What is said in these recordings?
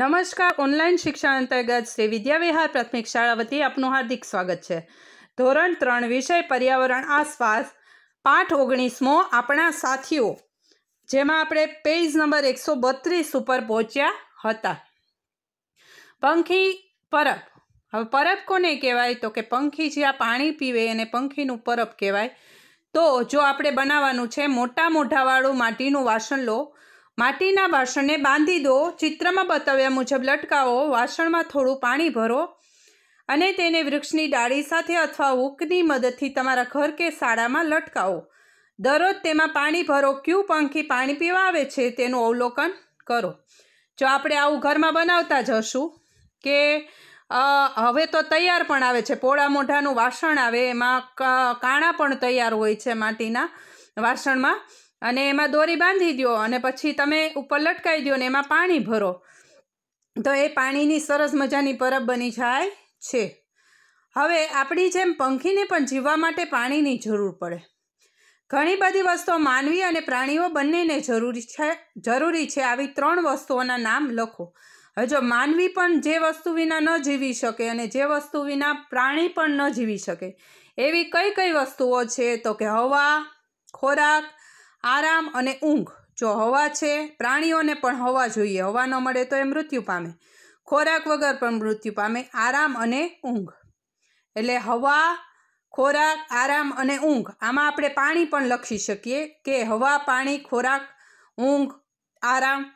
નમસ્કાર ઓનલાઈન શિક્ષણ અંતર્ગત શ્રી વિદ્યાવિહાર પ્રાથમિક શાળા વતી આપનું હાર્દિક સ્વાગત છે ધોરણ ત્રણ વિષય પર્યાવરણ આસપાસ પાઠ ઓગણીસમો આપણા સાથીઓ જેમાં આપણે પેજ નંબર એકસો બત્રીસ ઉપર પહોંચ્યા હતા પંખી પરબ હવે પરબ કોને કહેવાય તો કે પંખી જ્યાં પાણી પીવે એને પંખીનું પરબ કહેવાય તો જો આપણે બનાવવાનું છે મોટા મોઢાવાળું માટીનું વાસણ લો માટીના વાસણને બાંધી દો ચિત્રમાં બતાવ્યા મુજબ લટકાવો વાસણમાં થોડું પાણી ભરો અને તેને વૃક્ષની ડાળી સાથે અથવા હુકની મદદથી તમારા ઘર કે શાળામાં લટકાવો દરરોજ તેમાં પાણી ભરો ક્યુ પંખી પાણી પીવા આવે છે તેનું અવલોકન કરો જો આપણે આવું ઘરમાં બનાવતા જશું કે હવે તો તૈયાર પણ આવે છે પોળા મોઢાનું વાસણ આવે એમાં કાણા પણ તૈયાર હોય છે માટીના વાસણમાં અને એમાં દોરી બાંધી દો અને પછી તમે ઉપર લટકાવી દો ને એમાં પાણી ભરો તો એ પાણીની સરસ મજાની પરબ બની જાય છે હવે આપણી જેમ પંખીને પણ જીવવા માટે પાણીની જરૂર પડે ઘણી બધી વસ્તુઓ માનવી અને પ્રાણીઓ બંનેને જરૂરી છે જરૂરી છે આવી ત્રણ વસ્તુઓના નામ લખો હવે જો માનવી પણ જે વસ્તુ વિના ન જીવી શકે અને જે વસ્તુ વિના પ્રાણી પણ ન જીવી શકે એવી કઈ કઈ વસ્તુઓ છે તો કે હવા ખોરાક આરામ અને ઊંઘ જો હવા છે પ્રાણીઓને પણ હવા જોઈએ હવા ન મળે તો એ મૃત્યુ પામે ખોરાક વગર પણ મૃત્યુ પામે આરામ અને ઊંઘ એટલે હવા ખોરાક આરામ અને ઊંઘ આમાં આપણે પાણી પણ લખી શકીએ કે હવા પાણી ખોરાક ઊંઘ આરામ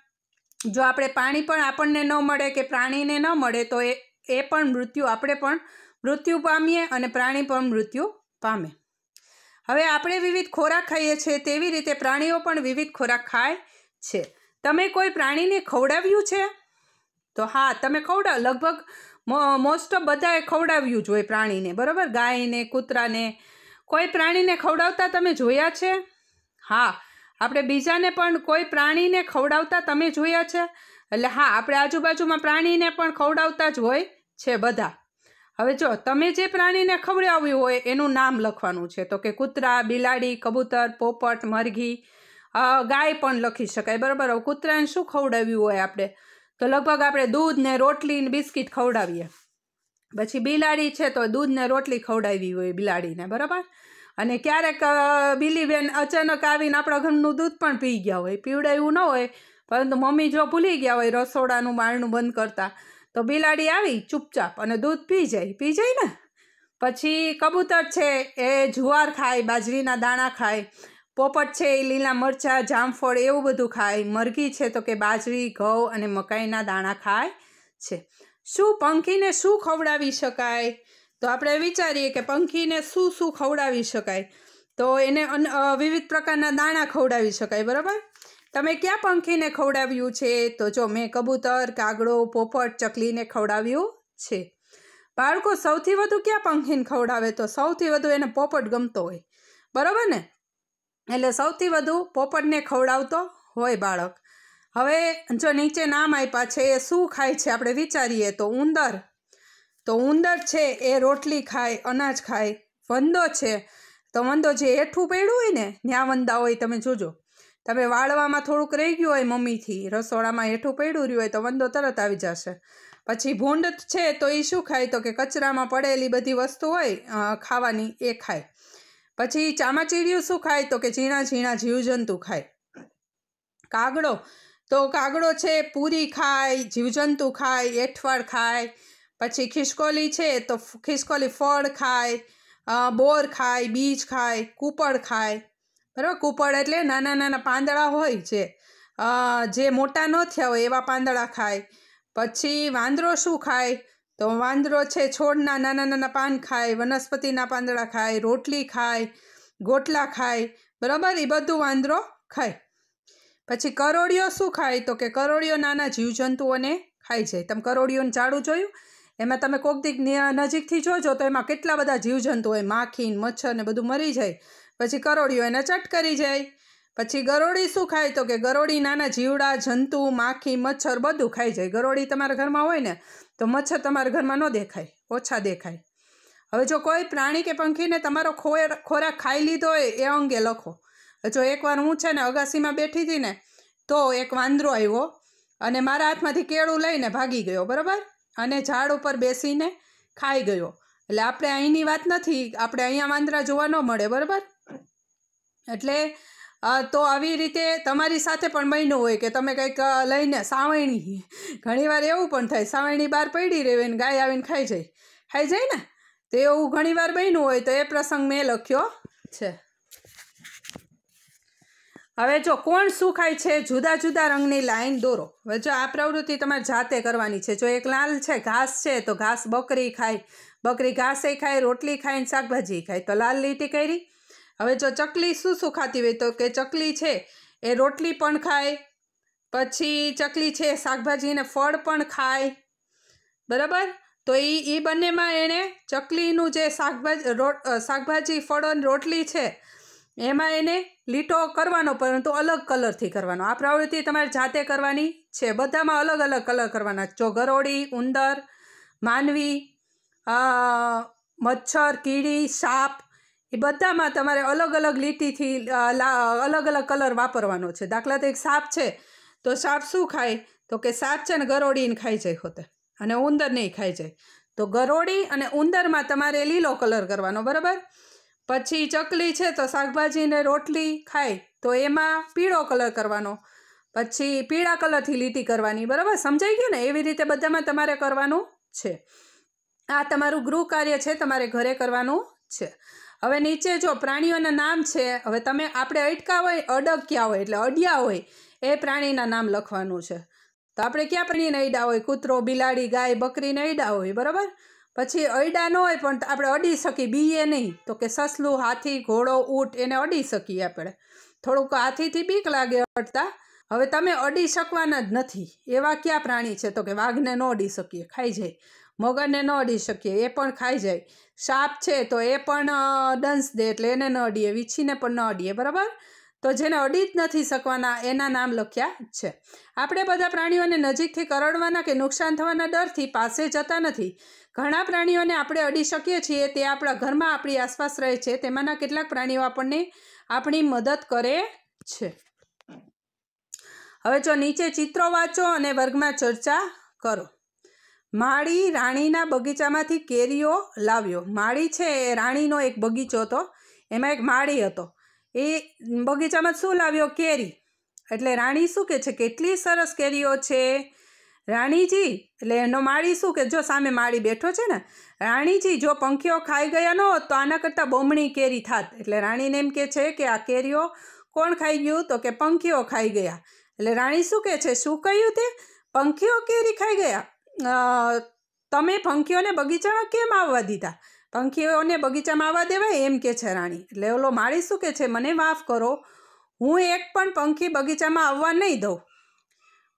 જો આપણે પાણી પણ આપણને ન મળે કે પ્રાણીને ન મળે તો એ એ પણ મૃત્યુ આપણે પણ મૃત્યુ પામીએ અને પ્રાણી પણ મૃત્યુ પામે હવે આપણે વિવિધ ખોરાક ખાઈએ છીએ તેવી રીતે પ્રાણીઓ પણ વિવિધ ખોરાક ખાય છે તમે કોઈ પ્રાણીને ખવડાવ્યું છે તો હા તમે ખવડાવ લગભગ મોસ્ટ ઓફ બધાએ ખવડાવ્યું જ હોય પ્રાણીને બરાબર ગાયને કૂતરાને કોઈ પ્રાણીને ખવડાવતા તમે જોયા છે હા આપણે બીજાને પણ કોઈ પ્રાણીને ખવડાવતા તમે જોયા છે એટલે હા આપણે આજુબાજુમાં પ્રાણીને પણ ખવડાવતા જ હોય છે બધા હવે જો તમે જે પ્રાણીને ખવડાવ્યું હોય એનું નામ લખવાનું છે તો કે કૂતરા બિલાડી કબૂતર પોપટ મરઘી ગાય પણ લખી શકાય બરાબર હવે કૂતરાને શું ખવડાવ્યું હોય આપણે તો લગભગ આપણે દૂધ ને રોટલી ને બિસ્કિટ ખવડાવીએ પછી બિલાડી છે તો દૂધ ને રોટલી ખવડાવી હોય બિલાડીને બરાબર અને ક્યારેક બિલીબેન અચાનક આવીને આપણા ઘરનું દૂધ પણ પી ગયા હોય પીવડાવ્યું ન હોય પરંતુ મમ્મી જો ભૂલી ગયા હોય રસોડાનું બારણું બંધ કરતાં તો બિલાડી આવી ચૂપચાપ અને દૂધ પી જાય પી જાય ને પછી કબૂતર છે એ જુવાર ખાય બાજરીના દાણા ખાય પોપટ છે એ લીલા મરચાં જામફળ એવું બધું ખાય મરઘી છે તો કે બાજરી ઘઉં અને મકાઈના દાણા ખાય છે શું પંખીને શું ખવડાવી શકાય તો આપણે વિચારીએ કે પંખીને શું શું ખવડાવી શકાય તો એને વિવિધ પ્રકારના દાણા ખવડાવી શકાય બરાબર તમે ક્યાં પંખીને ખવડાવ્યું છે તો જો મેં કબૂતર કાગડો પોપટ ચકલીને ખવડાવ્યું છે બાળકો સૌથી વધુ ક્યાં પંખીને ખવડાવે તો સૌથી વધુ એને પોપટ ગમતો હોય બરાબર ને એટલે સૌથી વધુ પોપટને ખવડાવતો હોય બાળક હવે જો નીચે નામ આપ્યા છે એ શું ખાય છે આપણે વિચારીએ તો ઉંદર તો ઉંદર છે એ રોટલી ખાય અનાજ ખાય વંદો છે તો વંદો જે હેઠું પડ્યું હોય ને ત્યાં વંદા હોય તમે જોજો તમે વાળવામાં થોડુંક રહી ગયું હોય મમ્મીથી રસોડામાં હેઠું પડ્યું રહ્યું હોય તો વંદો તરત આવી જશે પછી ભૂંડ છે તો એ શું ખાય તો કે કચરામાં પડેલી બધી વસ્તુ હોય ખાવાની એ ખાય પછી ચામાચીડિયું શું ખાય તો કે ઝીણા ઝીણા જીવજંતુ ખાય કાગડો તો કાગડો છે પૂરી ખાય જીવજંતુ ખાય એઠવાડ ખાય પછી ખિસકોલી છે તો ખિસકોલી ફળ ખાય બોર ખાય બીજ ખાય કૂપળ ખાય બરાબર કૂપળ એટલે નાના નાના પાંદડા હોય છે જે મોટા ન થયા હોય એવા પાંદડા ખાય પછી વાંદરો શું ખાય તો વાંદરો છે છોડના નાના નાના પાન ખાય વનસ્પતિના પાંદડા ખાય રોટલી ખાય ગોટલા ખાય બરાબર એ બધું વાંદરો ખાય પછી કરોળિયો શું ખાય તો કે કરોળિયો નાના જીવજંતુઓને ખાય છે તમે કરોળિયોનું ઝાડું જોયું એમાં તમે કોક દીક નજીકથી જોજો તો એમાં કેટલા બધા જીવજંતુ હોય માખી મચ્છર ને બધું મરી જાય પછી કરોળીઓ એને ચટ કરી જાય પછી ગરોળી શું ખાય તો કે ગરોળી નાના જીવડા જંતુ માખી મચ્છર બધું ખાઈ જાય ગરોળી તમારા ઘરમાં હોય ને તો મચ્છર તમારા ઘરમાં ન દેખાય ઓછા દેખાય હવે જો કોઈ પ્રાણી કે પંખીને તમારો ખોરાક ખાઈ લીધો હોય એ અંગે લખો જો એકવાર હું છે ને અગાસીમાં બેઠી હતી ને તો એક વાંદરો આવ્યો અને મારા હાથમાંથી કેળું લઈને ભાગી ગયો બરાબર અને ઝાડ ઉપર બેસીને ખાઈ ગયો એટલે આપણે અહીંની વાત નથી આપણે અહીંયા વાંદરા જોવા ન મળે બરાબર એટલે તો આવી રીતે તમારી સાથે પણ મહિનો હોય કે તમે કંઈક લઈને સાવણી ઘણીવાર એવું પણ થાય સાવણી બહાર પડી રહેવે ને ગાય આવીને ખાઈ જાય ખાઈ જાય ને તો એવું ઘણીવાર બન્યું હોય તો એ પ્રસંગ મેં લખ્યો છે હવે જો કોણ શું ખાય છે જુદા જુદા રંગની લાઈન દોરો હવે જો આ પ્રવૃત્તિ તમારે જાતે કરવાની છે જો એક લાલ છે ઘાસ છે તો ઘાસ બકરી ખાય બકરી ઘાસે ખાય રોટલી ખાય ને શાકભાજી ખાય તો લાલ લીટી કરી હવે જો ચકલી શું શું ખાતી હોય તો કે ચકલી છે એ રોટલી પણ ખાય પછી ચકલી છે શાકભાજીને ફળ પણ ખાય બરાબર તો એ એ બંનેમાં એણે ચકલીનું જે શાકભાજી શાકભાજી ફળો રોટલી છે એમાં એને લીટો કરવાનો પરંતુ અલગ કલરથી કરવાનો આ પ્રવૃત્તિ તમારે જાતે કરવાની છે બધામાં અલગ અલગ કલર કરવાના જો ગરોળી ઉંદર માનવી મચ્છર કીડી સાપ એ બધામાં તમારે અલગ અલગ લીટીથી અલગ અલગ કલર વાપરવાનો છે દાખલા તરીકે સાપ છે તો સાપ શું ખાય તો કે સાપ છે ને ગરોળીને ખાઈ જાય હોતે અને ઉંદર નહીં ખાઈ જાય તો ગરોળી અને ઉંદરમાં તમારે લીલો કલર કરવાનો બરાબર પછી ચકલી છે તો શાકભાજીને રોટલી ખાય તો એમાં પીળો કલર કરવાનો પછી પીળા કલરથી લીટી કરવાની બરાબર સમજાઈ ગયું ને એવી રીતે બધામાં તમારે કરવાનું છે આ તમારું ગૃહ કાર્ય છે તમારે ઘરે કરવાનું છે હવે નીચે જો પ્રાણીઓના નામ છે હવે તમે આપણે અટકા હોય અડક્યા હોય એટલે અડિયા હોય એ પ્રાણીના નામ લખવાનું છે તો આપણે ક્યાં પ્રાણીને અડ્યા હોય કૂતરો બિલાડી ગાય બકરીને અડ્યા હોય બરાબર પછી અડ્યા ન હોય પણ આપણે અડી શકીએ બીએ નહીં તો કે સસલું હાથી ઘોડો ઊંટ એને અડી શકીએ આપણે થોડુંક હાથીથી બીક લાગે અડતા હવે તમે અડી શકવાના જ નથી એવા કયા પ્રાણી છે તો કે વાઘને ન અડી શકીએ ખાઈ જાય મગરને ન અડી શકીએ એ પણ ખાઈ જાય સાપ છે તો એ પણ ડંસ દે એટલે એને ન અડીએ વીછીને પણ ન અડીએ બરાબર તો જેને અડી જ નથી શકવાના એના નામ લખ્યા છે આપણે બધા પ્રાણીઓને નજીકથી કરડવાના કે નુકસાન થવાના ડરથી પાસે જતા નથી ઘણા પ્રાણીઓને આપણે અડી શકીએ છીએ તે આપણા ઘરમાં આપણી આસપાસ રહે છે તેમાંના કેટલાક પ્રાણીઓ આપણને આપણી મદદ કરે છે હવે જો નીચે ચિત્રો વાંચો અને વર્ગમાં ચર્ચા કરો માળી રાણીના બગીચામાંથી કેરીઓ લાવ્યો માળી છે એ રાણીનો એક બગીચો હતો એમાં એક માળી હતો એ બગીચામાં શું લાવ્યો કેરી એટલે રાણી શું કે છે કેટલી સરસ કેરીઓ છે રાણીજી એટલે એનો માળી શું કે જો સામે માળી બેઠો છે ને રાણીજી જો પંખીઓ ખાઈ ગયા ન હોત તો આના કરતાં બમણી કેરી થાત એટલે રાણીને એમ કે છે કે આ કેરીઓ કોણ ખાઈ ગયું તો કે પંખીઓ ખાઈ ગયા એટલે રાણી શું કે છે શું કહ્યું તે પંખીઓ કેરી ખાઈ ગયા તમે પંખીઓને બગીચામાં કેમ આવવા દીધા પંખીઓને બગીચામાં આવવા દેવાય એમ કે છે રાણી એટલે ઓલો માળી શું કે છે મને માફ કરો હું એક પણ પંખી બગીચામાં આવવા નહીં દઉં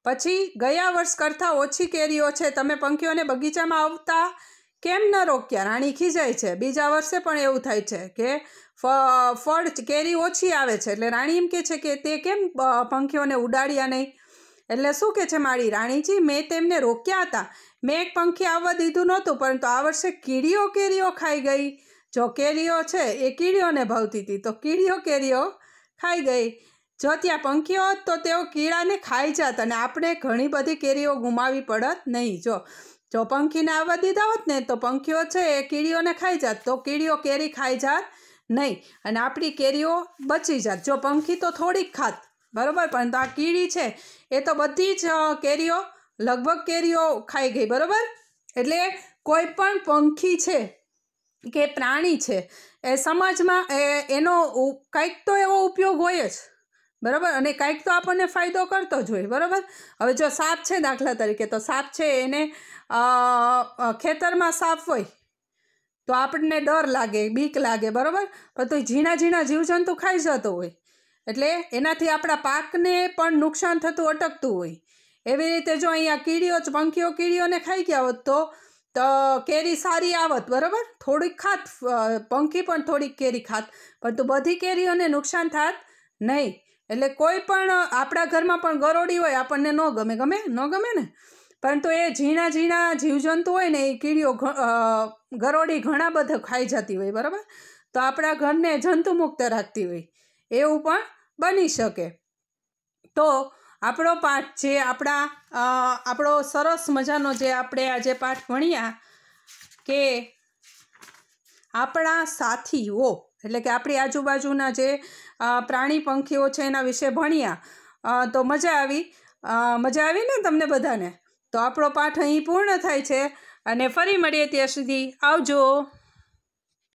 પછી ગયા વર્ષ કરતાં ઓછી કેરીઓ છે તમે પંખીઓને બગીચામાં આવતા કેમ ન રોક્યા રાણી ખીજાય છે બીજા વર્ષે પણ એવું થાય છે કે ફળ કેરી ઓછી આવે છે એટલે રાણી એમ કે છે કે તે કેમ પંખીઓને ઉડાડ્યા નહીં એટલે શું કે છે મારી રાણીજી મેં તેમને રોક્યા હતા મેં એક પંખી આવવા દીધું નહોતું પરંતુ આ વર્ષે કીડીઓ કેરીઓ ખાઈ ગઈ જો કેરીઓ છે એ કીડીઓને ભાવતી હતી તો કીડીઓ કેરીઓ ખાઈ ગઈ જો ત્યાં પંખીઓ હોત તો તેઓ કીડાને ખાઈ જાત અને આપણે ઘણી બધી કેરીઓ ગુમાવી પડત નહીં જો જો પંખીને આવવા દીધા હોત ને તો પંખીઓ છે એ કીડીઓને ખાઈ જાત તો કીડીઓ કેરી ખાઈ જાત નહીં અને આપણી કેરીઓ બચી જાત જો પંખી તો થોડીક ખાત બરાબર પરંતુ આ કીડી છે એ તો બધી જ કેરીઓ લગભગ કેરીઓ ખાઈ ગઈ બરાબર એટલે કોઈ પણ પંખી છે કે પ્રાણી છે એ સમાજમાં એ એનો કાંઈક તો એવો ઉપયોગ હોય જ બરાબર અને કાંઈક તો આપણને ફાયદો કરતો જ હોય બરાબર હવે જો સાપ છે દાખલા તરીકે તો સાપ છે એને ખેતરમાં સાપ હોય તો આપણને ડર લાગે બીક લાગે બરાબર પણ તો ઝીણા ઝીણા જીવજંતુ ખાઈ જતો હોય એટલે એનાથી આપણા પાકને પણ નુકસાન થતું અટકતું હોય એવી રીતે જો અહીંયા કીડીઓ જ પંખીઓ કીડીઓને ખાઈ ગયા હોત તો તો કેરી સારી આવત બરાબર થોડીક ખાત પંખી પણ થોડીક કેરી ખાત પરંતુ બધી કેરીઓને નુકસાન થાત નહીં એટલે કોઈ પણ આપણા ઘરમાં પણ ગરોડી હોય આપણને ન ગમે ગમે ન ગમે ને પરંતુ એ ઝીણા ઝીણા જીવજંતુ હોય ને એ કીડીઓ ગરોડી ઘણા બધા ખાઈ જતી હોય બરાબર તો આપણા ઘરને જંતુમુક્ત રાખતી હોય એવું પણ બની શકે તો આપણો પાઠ જે આપણા આપણો સરસ મજાનો જે આપણે આજે પાઠ ભણ્યા કે આપણા સાથીઓ એટલે કે આપણી આજુબાજુના જે પ્રાણી પંખીઓ છે એના વિશે ભણ્યા તો મજા આવી મજા આવી ને તમને બધાને તો આપણો પાઠ અહીં પૂર્ણ થાય છે અને ફરી મળીએ ત્યાં સુધી આવજો